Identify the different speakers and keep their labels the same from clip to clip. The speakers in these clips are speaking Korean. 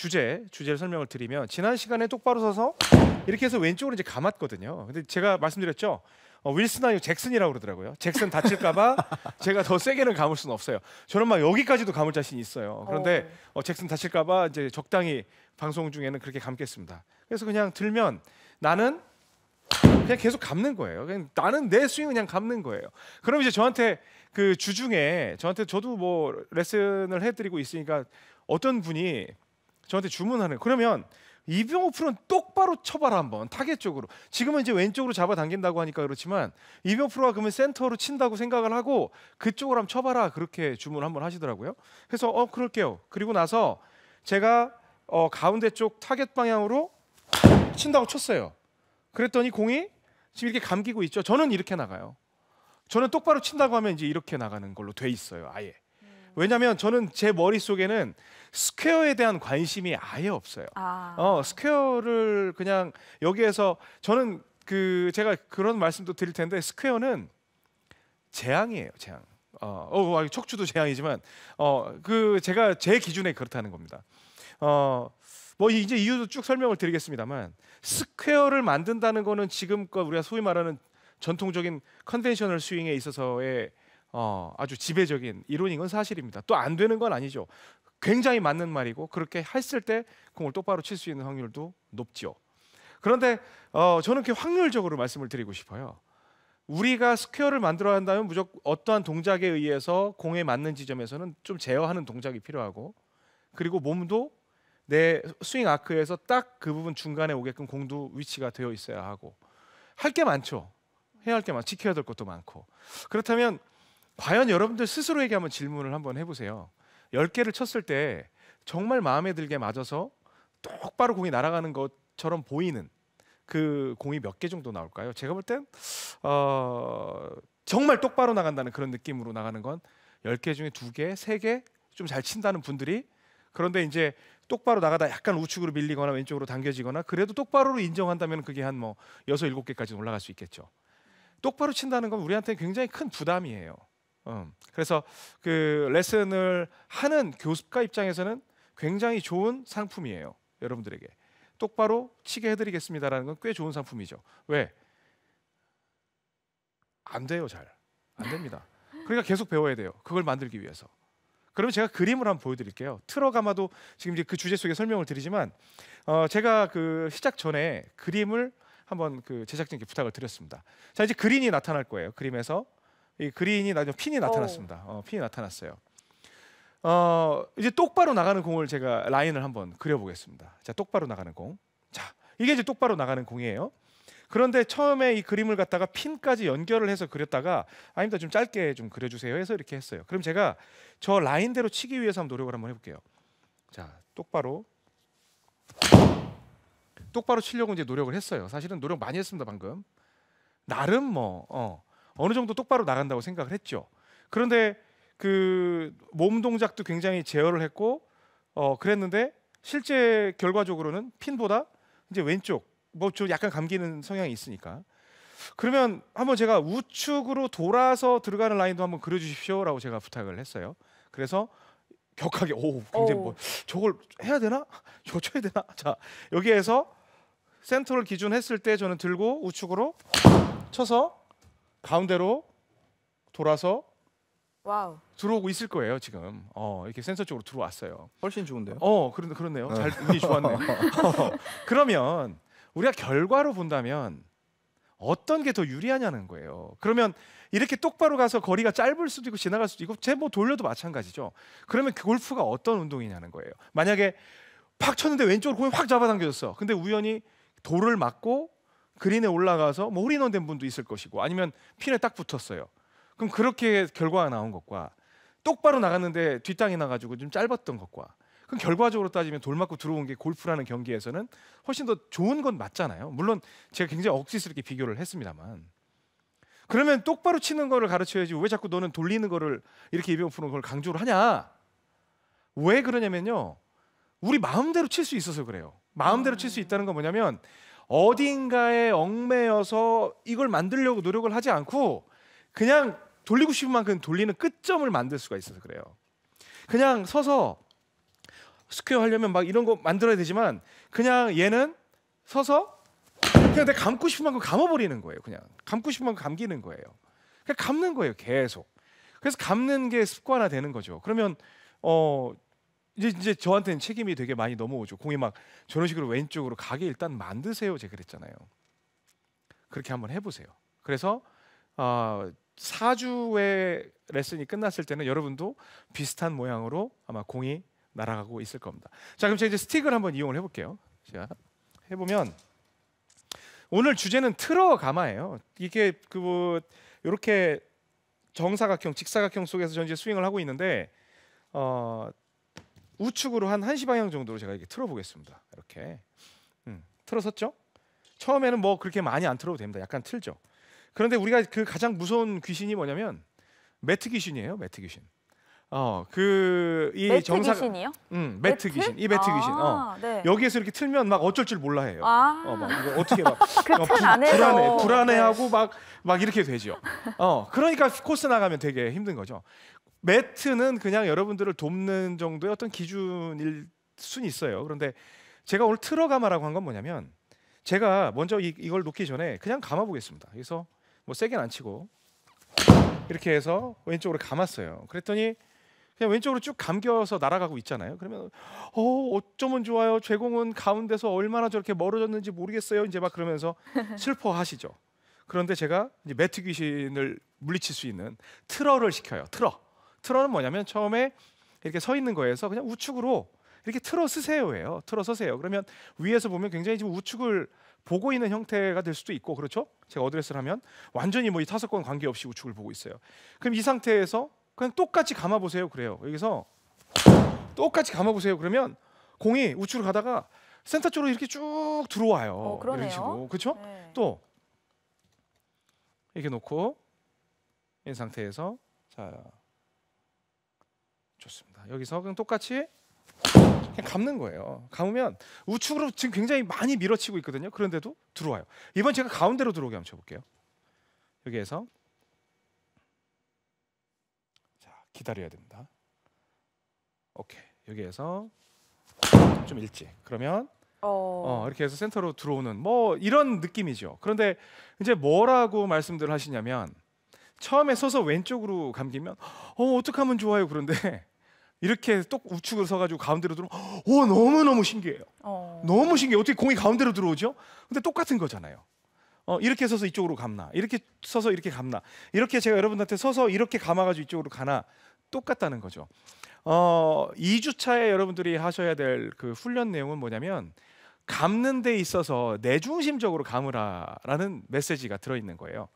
Speaker 1: 주제 주제를 설명을 드리면 지난 시간에 똑바로 서서 이렇게 해서 왼쪽으로 이제 감았거든요. 근데 제가 말씀드렸죠. 어, 윌슨 아니고 잭슨이라고 그러더라고요. 잭슨 다칠까봐 제가 더 세게는 감을 수는 없어요. 저는 막 여기까지도 감을 자신이 있어요. 그런데 어. 어, 잭슨 다칠까봐 이제 적당히 방송 중에는 그렇게 감겠습니다. 그래서 그냥 들면 나는 그냥 계속 감는 거예요. 그냥 나는 내 스윙 그냥 감는 거예요. 그럼 이제 저한테 그 주중에 저한테 저도 뭐 레슨을 해드리고 있으니까 어떤 분이 저한테 주문하는 그러면 이병호 프로는 똑바로 쳐봐라 한번 타겟 쪽으로 지금은 이제 왼쪽으로 잡아당긴다고 하니까 그렇지만 이병호 프로가 그러면 센터로 친다고 생각을 하고 그쪽으로 한번 쳐봐라 그렇게 주문 을 한 번 하시더라고요 그래서 어 그럴게요 그리고 나서 제가 어, 가운데 쪽 타겟 방향으로 친다고 쳤어요 그랬더니 공이 지금 이렇게 감기고 있죠 저는 이렇게 나가요 저는 똑바로 친다고 하면 이제 이렇게 나가는 걸로 돼 있어요 아예 왜냐하면 저는 제 머릿속에는 스퀘어에 대한 관심이 아예 없어요. 아. 어, 스퀘어를 그냥 여기에서 저는 그 제가 그런 말씀도 드릴 텐데 스퀘어는 재앙이에요, 재앙. 어, 어, 어 척추도 재앙이지만 어, 그 제가 제 기준에 그렇다는 겁니다. 어, 뭐 이제 이유도 쭉 설명을 드리겠습니다만 스퀘어를 만든다는 거는 지금껏 우리가 소위 말하는 전통적인 컨벤셔널 스윙에 있어서의 어, 아주 지배적인 이론인 건 사실입니다. 또 안 되는 건 아니죠. 굉장히 맞는 말이고 그렇게 했을 때 공을 똑바로 칠 수 있는 확률도 높지요. 그런데 어, 저는 이렇게 확률적으로 말씀을 드리고 싶어요. 우리가 스퀘어를 만들어야 한다면 무조건 어떠한 동작에 의해서 공에 맞는 지점에서는 좀 제어하는 동작이 필요하고 그리고 몸도 내 스윙 아크에서 딱 그 부분 중간에 오게끔 공도 위치가 되어 있어야 하고 할 게 많죠. 해야 할 게 많, 지켜야 될 것도 많고 그렇다면 과연 여러분들 스스로에게 한번 질문을 한번 해보세요. 10개를 쳤을 때 정말 마음에 들게 맞아서 똑바로 공이 날아가는 것처럼 보이는 그 공이 몇 개 정도 나올까요? 제가 볼땐 어, 정말 똑바로 나간다는 그런 느낌으로 나가는 건 10개 중에 두개세 개 좀 잘 친다는 분들이 그런데 이제 똑바로 나가다 약간 우측으로 밀리거나 왼쪽으로 당겨지거나 그래도 똑바로로 인정한다면 그게 한 뭐 여섯 일곱 개까지 올라갈 수 있겠죠. 똑바로 친다는 건 우리한테 굉장히 큰 부담이에요. 어. 그래서 그 레슨을 하는 교습가 입장에서는 굉장히 좋은 상품이에요. 여러분들에게 똑바로 치게 해드리겠습니다라는 건 꽤 좋은 상품이죠. 왜? 안 돼요, 잘. 안 됩니다. 그러니까 계속 배워야 돼요. 그걸 만들기 위해서. 그러면 제가 그림을 한번 보여드릴게요. 틀어감아도 지금 이제 그 주제 속에 설명을 드리지만 어, 제가 그 시작 전에 그림을 한번 그 제작진께 부탁을 드렸습니다. 자 이제 그린이 나타날 거예요. 그림에서 이 그린이 나중 핀이 어. 나타났습니다. 어, 핀이 나타났어요. 어, 이제 똑바로 나가는 공을 제가 라인을 한번 그려보겠습니다. 자, 똑바로 나가는 공. 자, 이게 이제 똑바로 나가는 공이에요. 그런데 처음에 이 그림을 갖다가 핀까지 연결을 해서 그렸다가 아닙니다. 좀 짧게 좀 그려주세요 해서 이렇게 했어요. 그럼 제가 저 라인대로 치기 위해서 한번 노력을 한번 해볼게요. 자, 똑바로. 똑바로 치려고 이제 노력을 했어요. 사실은 노력 많이 했습니다, 방금. 나름 뭐, 어, 어느 정도 똑바로 나간다고 생각을 했죠. 그런데 그 몸 동작도 굉장히 제어를 했고 어 그랬는데 실제 결과적으로는 핀보다 이제 왼쪽 뭐 좀 약간 감기는 성향이 있으니까 그러면 한번 제가 우측으로 돌아서 들어가는 라인도 한번 그려주십시오라고 제가 부탁을 했어요. 그래서 격하게 오 굉장히 오. 뭐 저걸 해야 되나? 저거 쳐야 되나? 자 여기에서 센터를 기준했을 때 저는 들고 우측으로 쳐서 가운데로 돌아서 와우. 들어오고 있을 거예요 지금. 어, 이렇게 센서 쪽으로 들어왔어요. 훨씬 좋은데요. 어, 그런 그렇네요. 네. 잘 운이 좋았네요. 그러면 우리가 결과로 본다면 어떤 게 더 유리하냐는 거예요. 그러면 이렇게 똑바로 가서 거리가 짧을 수도 있고 지나갈 수도 있고 제뭐 돌려도 마찬가지죠. 그러면 그 골프가 어떤 운동이냐는 거예요. 만약에 팍 쳤는데 왼쪽으로 공이 확 잡아당겨졌어. 근데 우연히 돌을 맞고 그린에 올라가서 뭐 홀인원 된 분도 있을 것이고 아니면 핀에 딱 붙었어요. 그럼 그렇게 결과가 나온 것과 똑바로 나갔는데 뒷땅이 나가지고 좀 짧았던 것과 그럼 결과적으로 따지면 돌 맞고 들어온 게 골프라는 경기에서는 훨씬 더 좋은 건 맞잖아요. 물론 제가 굉장히 억지스럽게 비교를 했습니다만 그러면 똑바로 치는 거를 가르쳐야지 왜 자꾸 너는 돌리는 거를 이렇게 입에 오프는 걸 강조를 하냐? 왜 그러냐면요. 우리 마음대로 칠 수 있어서 그래요. 마음대로 칠 수 있다는 건 뭐냐면 어딘가에 얽매여서 이걸 만들려고 노력을 하지 않고 그냥 돌리고 싶은 만큼 돌리는 끝점을 만들 수가 있어서 그래요. 그냥 서서 스퀘어 하려면 막 이런 거 만들어야 되지만 그냥 얘는 서서 그냥 내가 감고 싶은 만큼 감아버리는 거예요. 그냥 감고 싶은 만큼 감기는 거예요. 그냥 감는 거예요. 계속. 그래서 감는 게 습관화되는 거죠. 그러면 어 이제 이제 저한테는 책임이 되게 많이 넘어오죠. 공이 막 저런 식으로 왼쪽으로 가게 일단 만드세요. 제가 그랬잖아요. 그렇게 한번 해보세요. 그래서 어, 4주의 레슨이 끝났을 때는 여러분도 비슷한 모양으로 아마 공이 날아가고 있을 겁니다. 자, 그럼 제가 이제 스틱을 한번 이용을 해볼게요. 자, 해보면 오늘 주제는 틀어가마예요. 이게 그 뭐, 이렇게 정사각형, 직사각형 속에서 전제 스윙을 하고 있는데 어, 우측으로 한 1시 방향 정도로 제가 이렇게 틀어보겠습니다. 이렇게 음, 틀어섰죠? 처음에는 뭐 그렇게 많이 안 틀어도 됩니다. 약간 틀죠. 그런데 우리가 그 가장 무서운 귀신이 뭐냐면 매트 귀신이에요. 매트 귀신. 어, 그 이 정사 귀신이요? 응, 음, 매트, 매트? 귀신. 이 매트 아 귀신. 어. 네. 여기에서 이렇게 틀면 막 어쩔 줄 몰라 해요. 아 어, 막 이거 어떻게 막그 어, 안에 불안해. 불안해하고 막막 네. 이렇게 되죠. 어, 그러니까 코스 나가면 되게 힘든 거죠. 매트는 그냥 여러분들을 돕는 정도의 어떤 기준일 순 있어요. 그런데 제가 오늘 틀어 가마라고한 건 뭐냐면 제가 먼저 이, 걸 놓기 전에 그냥 감아 보겠습니다. 그래서 뭐 세게는 안 치고 이렇게 해서 왼쪽으로 감았어요. 그랬더니 그냥 왼쪽으로 쭉 감겨서 날아가고 있잖아요. 그러면 어 어쩌면 좋아요. 제공은 가운데서 얼마나 저렇게 멀어졌는지 모르겠어요. 이제 막 그러면서 슬퍼하시죠. 그런데 제가 이제 매트 귀신을 물리칠 수 있는 트러를 시켜요. 트러. 트러는 뭐냐면 처음에 이렇게 서 있는 거에서 그냥 우측으로 이렇게 틀어 쓰세요예요. 틀어 서세요. 그러면 위에서 보면 굉장히 지금 우측을 보고 있는 형태가 될 수도 있고 그렇죠? 제가 어드레스를 하면 완전히 뭐 이 타석권 관계없이 우측을 보고 있어요. 그럼 이 상태에서 그냥 똑같이 감아 보세요. 그래요. 여기서 똑같이 감아 보세요. 그러면 공이 우측으로 가다가 센터 쪽으로 이렇게 쭉 들어와요. 어, 이런 식으로. 그렇죠? 네. 또 이렇게 놓고 이 상태에서 자 좋습니다. 여기서 그냥 똑같이 그냥 감는 거예요. 감으면 우측으로 지금 굉장히 많이 밀어치고 있거든요. 그런데도 들어와요. 이번 제가 가운데로 들어오게 한번 쳐볼게요. 여기에서 자 기다려야 됩니다. 오케이 여기에서 좀 일찍 그러면 어... 어... 이렇게 해서 센터로 들어오는 뭐 이런 느낌이죠. 그런데 이제 뭐라고 말씀들 하시냐면 처음에 서서 왼쪽으로 감기면 어 어떻게 하면 좋아요 그런데 이렇게 또 우측으로 서가지고 가운데로 들어. 오 너무 너무 신기해요. 어. 너무 신기해. 어떻게 공이 가운데로 들어오죠? 근데 똑같은 거잖아요. 어, 이렇게 서서 이쪽으로 감나 이렇게 서서 이렇게 감나 이렇게 제가 여러분한테 서서 이렇게 감아가지고 이쪽으로 가나 똑같다는 거죠. 어, 2주차에 여러분들이 하셔야 될 그 훈련 내용은 뭐냐면 감는 데 있어서 내중심적으로 감으라라는 메시지가 들어있는 거예요.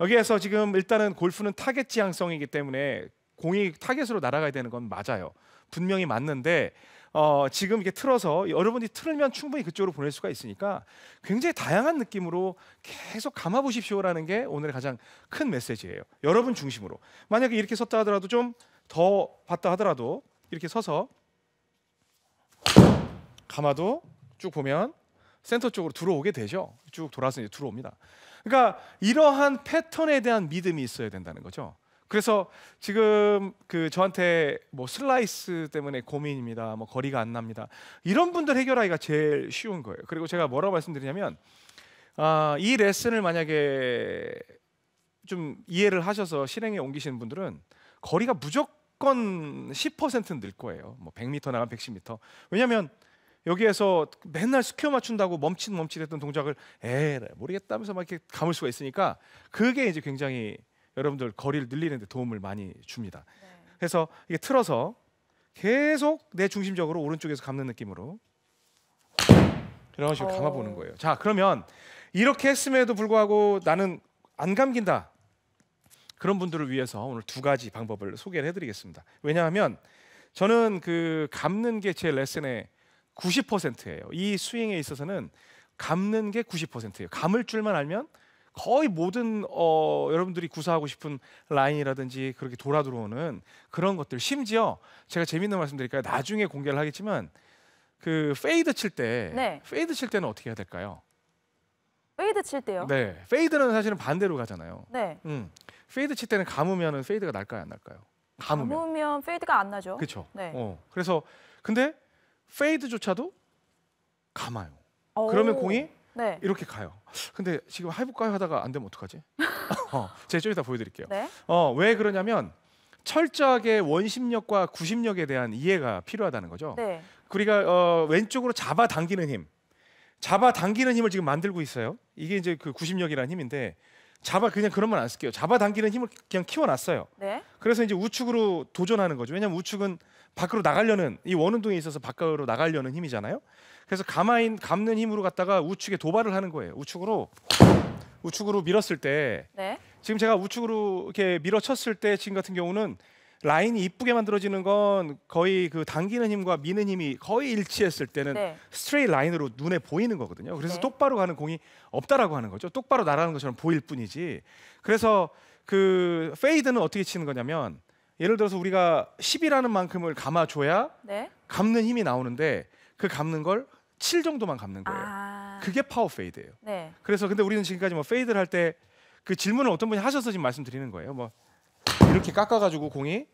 Speaker 1: 여기에서 지금 일단은 골프는 타겟 지향성이기 때문에 공이 타겟으로 날아가야 되는 건 맞아요. 분명히 맞는데 어, 지금 이렇게 틀어서 여러분이 틀면 충분히 그쪽으로 보낼 수가 있으니까 굉장히 다양한 느낌으로 계속 감아보십시오라는 게 오늘의 가장 큰 메시지예요. 여러분 중심으로. 만약에 이렇게 섰다 하더라도 좀 더 봤다 하더라도 이렇게 서서 감아도 쭉 보면 센터 쪽으로 들어오게 되죠. 쭉 돌아서 이제 들어옵니다. 그러니까 이러한 패턴에 대한 믿음이 있어야 된다는 거죠. 그래서 지금 그 저한테 뭐 슬라이스 때문에 고민입니다. 뭐 거리가 안 납니다. 이런 분들 해결하기가 제일 쉬운 거예요. 그리고 제가 뭐라고 말씀드리냐면 아, 이 레슨을 만약에 좀 이해를 하셔서 실행에 옮기시는 분들은 거리가 무조건 10%늘 거예요. 뭐 100m 나간 110m. 왜냐면 여기에서 맨날 스퀘어 맞춘다고 멈칫멈칫했던 동작을 에 모르겠다면서 막 이렇게 감을 수가 있으니까 그게 이제 굉장히 여러분들 거리를 늘리는데 도움을 많이 줍니다. 네. 그래서 이게 틀어서 계속 내 중심적으로 오른쪽에서 감는 느낌으로 이런 식으로 어. 감아보는 거예요. 자 그러면 이렇게 했음에도 불구하고 나는 안 감긴다. 그런 분들을 위해서 오늘 두 가지 방법을 소개를 해드리겠습니다. 왜냐하면 저는 그 감는 게 제 레슨의 90%예요. 이 스윙에 있어서는 감는 게 90%예요. 감을 줄만 알면 거의 모든 어, 여러분들이 구사하고 싶은 라인이라든지 그렇게 돌아 들어오는 그런 것들 심지어 제가 재밌는 말씀 드릴까요? 나중에 공개를 하겠지만 그 페이드 칠때 네. 페이드 칠 때는 어떻게 해야 될까요? 페이드 칠 때요? 네, 페이드는 사실은 반대로 가잖아요. 네. 음, 페이드 칠 때는 감으면은 페이드가 날까요, 안 날까요? 감으면, 감으면 페이드가 안 나죠. 그렇 네. 어, 그래서 근데 페이드조차도 감아요. 어. 그러면 공이 네. 이렇게 가요. 근데 지금 해볼까요 하다가 안 되면 어떡하지? 어, 제가 좀 이따 보여드릴게요. 네. 어, 왜 그러냐면 철저하게 원심력과 구심력에 대한 이해가 필요하다는 거죠. 네. 우리가 어, 왼쪽으로 잡아당기는 힘, 잡아당기는 힘을 지금 만들고 있어요. 이게 이제 그 구심력이라는 힘인데 잡아 그냥 그런 말 안 쓸게요. 잡아당기는 힘을 그냥 키워놨어요. 네. 그래서 이제 우측으로 도전하는 거죠. 왜냐하면 우측은 밖으로 나가려는 이 원운동에 있어서 밖으로 나가려는 힘이잖아요. 그래서 가마인 감는 힘으로 갔다가 우측에 도발을 하는 거예요. 우측으로 우측으로 밀었을 때 네. 지금 제가 우측으로 이렇게 밀어쳤을 때 지금 같은 경우는 라인이 이쁘게 만들어지는 건 거의 그 당기는 힘과 미는 힘이 거의 일치했을 때는 네. 스트레이 라인으로 눈에 보이는 거거든요. 그래서 네. 똑바로 가는 공이 없다라고 하는 거죠. 똑바로 날아가는 것처럼 보일 뿐이지. 그래서 그 페이드는 어떻게 치는 거냐면 예를 들어서 우리가 10이라는 만큼을 감아줘야 네. 감는 힘이 나오는데 그 감는 걸 7 정도만 감는 거예요. 아... 그게 파워 페이드예요. 네. 그래서 근데 우리는 지금까지 뭐 페이드를 할 때 그 질문을 어떤 분이 하셔서 지금 말씀드리는 거예요. 뭐 이렇게 깎아가지고 공이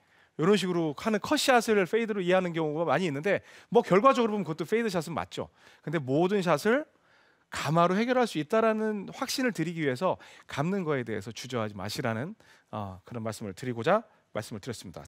Speaker 1: 이런 식으로 하는 컷샷을 페이드로 이해하는 경우가 많이 있는데 뭐 결과적으로 보면 그것도 페이드 샷은 맞죠. 근데 모든 샷을 가마로 해결할 수 있다라는 확신을 드리기 위해서 감는 거에 대해서 주저하지 마시라는 어, 그런 말씀을 드리고자 말씀을 드렸습니다.